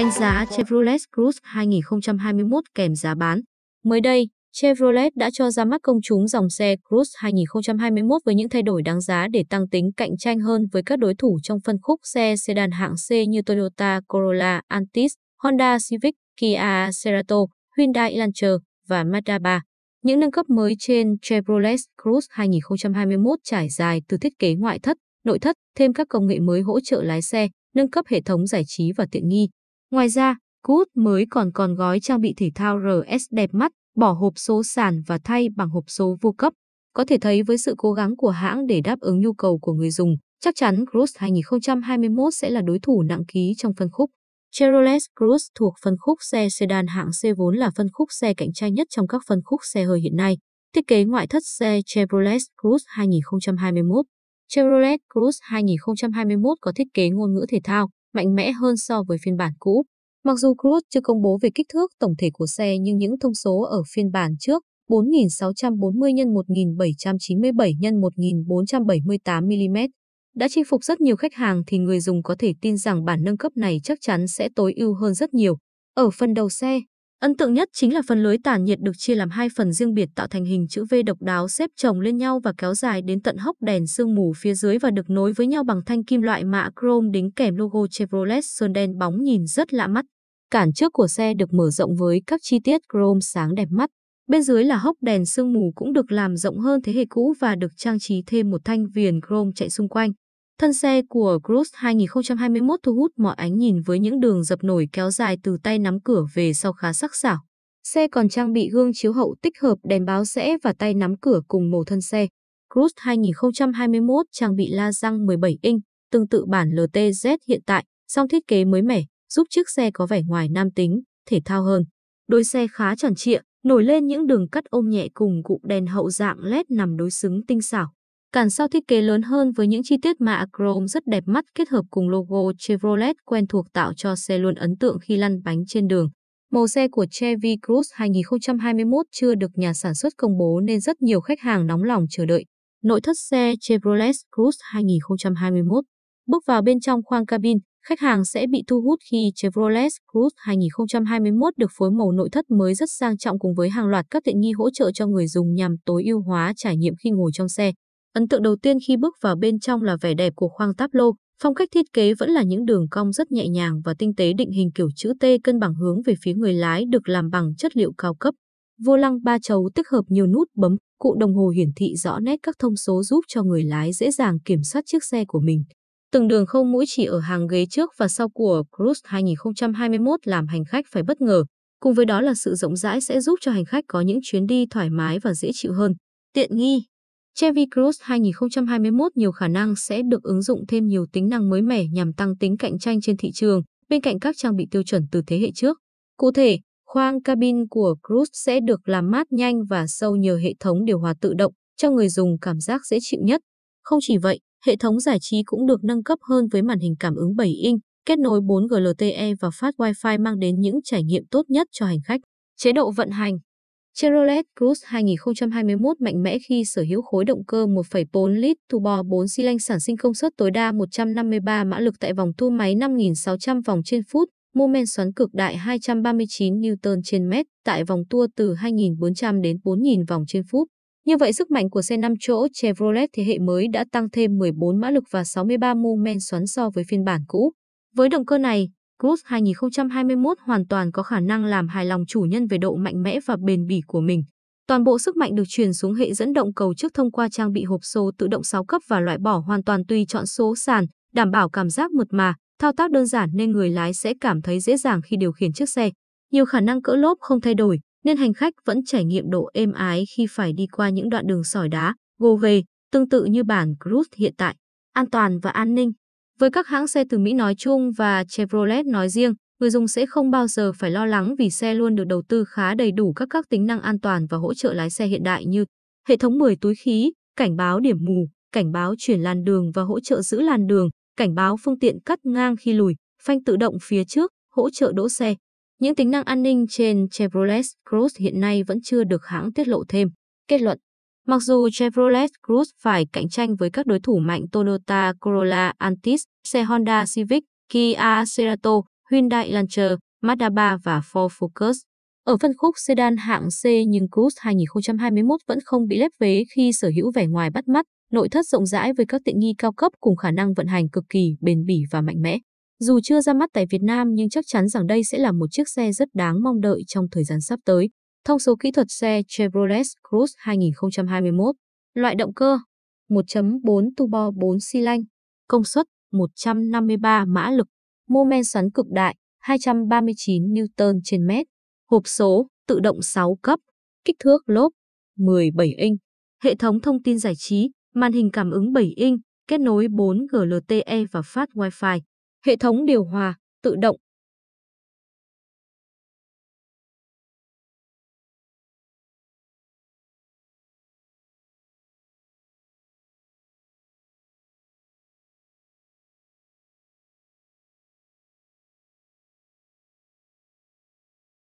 Đánh giá Chevrolet Cruze 2021 kèm giá bán. Mới đây, Chevrolet đã cho ra mắt công chúng dòng xe Cruze 2021 với những thay đổi đáng giá để tăng tính cạnh tranh hơn với các đối thủ trong phân khúc xe sedan hạng C như Toyota Corolla Altis, Honda Civic, Kia Cerato, Hyundai Elantra và Mazda 3. Những nâng cấp mới trên Chevrolet Cruze 2021 trải dài từ thiết kế ngoại thất, nội thất, thêm các công nghệ mới hỗ trợ lái xe, nâng cấp hệ thống giải trí và tiện nghi. Ngoài ra, Good mới còn còn gói trang bị thể thao RS đẹp mắt, bỏ hộp số sàn và thay bằng hộp số vô cấp. Có thể thấy với sự cố gắng của hãng để đáp ứng nhu cầu của người dùng, chắc chắn Cruze 2021 sẽ là đối thủ nặng ký trong phân khúc. Chevrolet Cruze thuộc phân khúc xe sedan hạng C vốn là phân khúc xe cạnh tranh nhất trong các phân khúc xe hơi hiện nay. Thiết kế ngoại thất xe Chevrolet Cruze 2021 Chevrolet Cruze 2021 có thiết kế ngôn ngữ thể thao, mạnh mẽ hơn so với phiên bản cũ. Mặc dù Cruise chưa công bố về kích thước tổng thể của xe nhưng những thông số ở phiên bản trước 4.640 x 1.797 x 1.478 mm đã chinh phục rất nhiều khách hàng thì người dùng có thể tin rằng bản nâng cấp này chắc chắn sẽ tối ưu hơn rất nhiều. Ở phần đầu xe, Ấn tượng nhất chính là phần lưới tản nhiệt được chia làm hai phần riêng biệt tạo thành hình chữ V độc đáo xếp chồng lên nhau và kéo dài đến tận hốc đèn sương mù phía dưới và được nối với nhau bằng thanh kim loại mạ chrome đính kèm logo Chevrolet sơn đen bóng nhìn rất lạ mắt. Cản trước của xe được mở rộng với các chi tiết chrome sáng đẹp mắt. Bên dưới là hốc đèn sương mù cũng được làm rộng hơn thế hệ cũ và được trang trí thêm một thanh viền chrome chạy xung quanh. Thân xe của Cruze 2021 thu hút mọi ánh nhìn với những đường dập nổi kéo dài từ tay nắm cửa về sau khá sắc sảo. Xe còn trang bị gương chiếu hậu tích hợp đèn báo rẽ và tay nắm cửa cùng màu thân xe. Cruze 2021 trang bị la răng 17 inch, tương tự bản LTZ hiện tại, song thiết kế mới mẻ, giúp chiếc xe có vẻ ngoài nam tính, thể thao hơn. Đôi xe khá tròn trịa, nổi lên những đường cắt ôm nhẹ cùng cụm đèn hậu dạng LED nằm đối xứng tinh xảo. Cản sau thiết kế lớn hơn với những chi tiết mạ chrome rất đẹp mắt kết hợp cùng logo Chevrolet quen thuộc tạo cho xe luôn ấn tượng khi lăn bánh trên đường. Màu xe của Chevy Cruze 2021 chưa được nhà sản xuất công bố nên rất nhiều khách hàng nóng lòng chờ đợi. Nội thất xe Chevrolet Cruze 2021 Bước vào bên trong khoang cabin, khách hàng sẽ bị thu hút khi Chevrolet Cruze 2021 được phối màu nội thất mới rất sang trọng cùng với hàng loạt các tiện nghi hỗ trợ cho người dùng nhằm tối ưu hóa trải nghiệm khi ngồi trong xe. Ấn tượng đầu tiên khi bước vào bên trong là vẻ đẹp của khoang táp lô, phong cách thiết kế vẫn là những đường cong rất nhẹ nhàng và tinh tế định hình kiểu chữ T cân bằng hướng về phía người lái được làm bằng chất liệu cao cấp. Vô lăng ba chấu tích hợp nhiều nút bấm, cụ đồng hồ hiển thị rõ nét các thông số giúp cho người lái dễ dàng kiểm soát chiếc xe của mình. Từng đường không mũi chỉ ở hàng ghế trước và sau của Cruise 2021 làm hành khách phải bất ngờ. Cùng với đó là sự rộng rãi sẽ giúp cho hành khách có những chuyến đi thoải mái và dễ chịu hơn. Tiện nghi Chevy Cruze 2021 nhiều khả năng sẽ được ứng dụng thêm nhiều tính năng mới mẻ nhằm tăng tính cạnh tranh trên thị trường, bên cạnh các trang bị tiêu chuẩn từ thế hệ trước. Cụ thể, khoang cabin của Cruze sẽ được làm mát nhanh và sâu nhờ hệ thống điều hòa tự động, cho người dùng cảm giác dễ chịu nhất. Không chỉ vậy, hệ thống giải trí cũng được nâng cấp hơn với màn hình cảm ứng 7 inch, kết nối 4G LTE và phát Wi-Fi mang đến những trải nghiệm tốt nhất cho hành khách. Chế độ vận hành Chevrolet Cruze 2021 mạnh mẽ khi sở hữu khối động cơ 1,4 lít turbo 4 xi lanh sản sinh công suất tối đa 153 mã lực tại vòng thu máy 5.600 vòng trên phút, mô men xoắn cực đại 239 Newton trên mét tại vòng tua từ 2.400 đến 4.000 vòng trên phút. Như vậy, sức mạnh của xe 5 chỗ Chevrolet thế hệ mới đã tăng thêm 14 mã lực và 63 mô men xoắn so với phiên bản cũ. Với động cơ này, Cruz 2021 hoàn toàn có khả năng làm hài lòng chủ nhân về độ mạnh mẽ và bền bỉ của mình. Toàn bộ sức mạnh được truyền xuống hệ dẫn động cầu trước thông qua trang bị hộp số tự động 6 cấp và loại bỏ hoàn toàn tùy chọn số sàn, đảm bảo cảm giác mượt mà, thao tác đơn giản nên người lái sẽ cảm thấy dễ dàng khi điều khiển chiếc xe. Nhiều khả năng cỡ lốp không thay đổi, nên hành khách vẫn trải nghiệm độ êm ái khi phải đi qua những đoạn đường sỏi đá, gồ ghề, tương tự như bản Cruise hiện tại. An toàn và an ninh với các hãng xe từ Mỹ nói chung và Chevrolet nói riêng, người dùng sẽ không bao giờ phải lo lắng vì xe luôn được đầu tư khá đầy đủ các các tính năng an toàn và hỗ trợ lái xe hiện đại như hệ thống 10 túi khí, cảnh báo điểm mù, cảnh báo chuyển làn đường và hỗ trợ giữ làn đường, cảnh báo phương tiện cắt ngang khi lùi, phanh tự động phía trước, hỗ trợ đỗ xe. Những tính năng an ninh trên Chevrolet Cross hiện nay vẫn chưa được hãng tiết lộ thêm. Kết luận Mặc dù Chevrolet Cruze phải cạnh tranh với các đối thủ mạnh Toyota Corolla Altis, xe Honda Civic, Kia Cerato, Hyundai Lancer, Mazda 3 và Ford Focus. Ở phân khúc sedan hạng C nhưng Cruze 2021 vẫn không bị lép vế khi sở hữu vẻ ngoài bắt mắt, nội thất rộng rãi với các tiện nghi cao cấp cùng khả năng vận hành cực kỳ bền bỉ và mạnh mẽ. Dù chưa ra mắt tại Việt Nam nhưng chắc chắn rằng đây sẽ là một chiếc xe rất đáng mong đợi trong thời gian sắp tới. Thông số kỹ thuật xe Chevrolet Cruze 2021, loại động cơ 1.4 turbo 4 xi lanh, công suất 153 mã lực, mô men xoắn cực đại 239 Newton trên mét, hộp số tự động 6 cấp, kích thước lốp 17 inch, hệ thống thông tin giải trí, màn hình cảm ứng 7 inch, kết nối 4G LTE và phát Wi-Fi, hệ thống điều hòa tự động